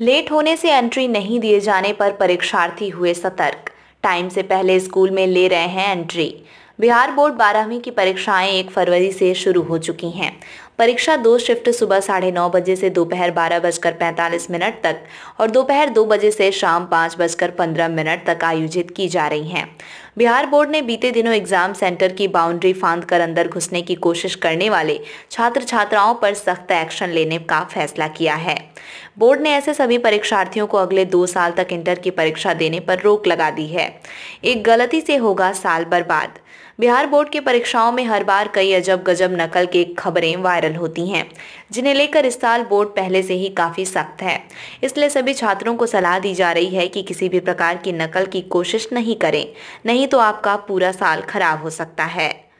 late होने से entry नहीं दिए जाने पर परीक्षार्थी हुए सतर्क टाइम से पहले स्कूल में ले रहे हैं एंट्री बिहार बोर्ड बारहवीं की परीक्षाएं एक फरवरी से शुरू हो चुकी हैं परीक्षा दो शिफ्ट सुबह साढ़े नौ बजे से दोपहर बारह बजकर पैंतालीस मिनट तक और दोपहर दो बजे से शाम पाँच बजकर पंद्रह मिनट तक आयोजित की जा रही हैं बिहार बोर्ड ने बीते दिनों एग्जाम सेंटर की बाउंड्री फांद कर अंदर घुसने की कोशिश करने वाले छात्र छात्राओं पर सख्त एक्शन लेने का फैसला किया है बोर्ड ने ऐसे सभी परीक्षार्थियों को अगले दो साल तक इंटर की परीक्षा देने पर रोक लगा दी है एक गलती से होगा साल बर्बाद बिहार बोर्ड की परीक्षाओं में हर बार कई अजब गजब नकल की खबरें वायरल होती हैं जिन्हें लेकर इस साल बोर्ड पहले से ही काफ़ी सख्त है इसलिए सभी छात्रों को सलाह दी जा रही है कि किसी भी प्रकार की नकल की कोशिश नहीं करें नहीं तो आपका पूरा साल खराब हो सकता है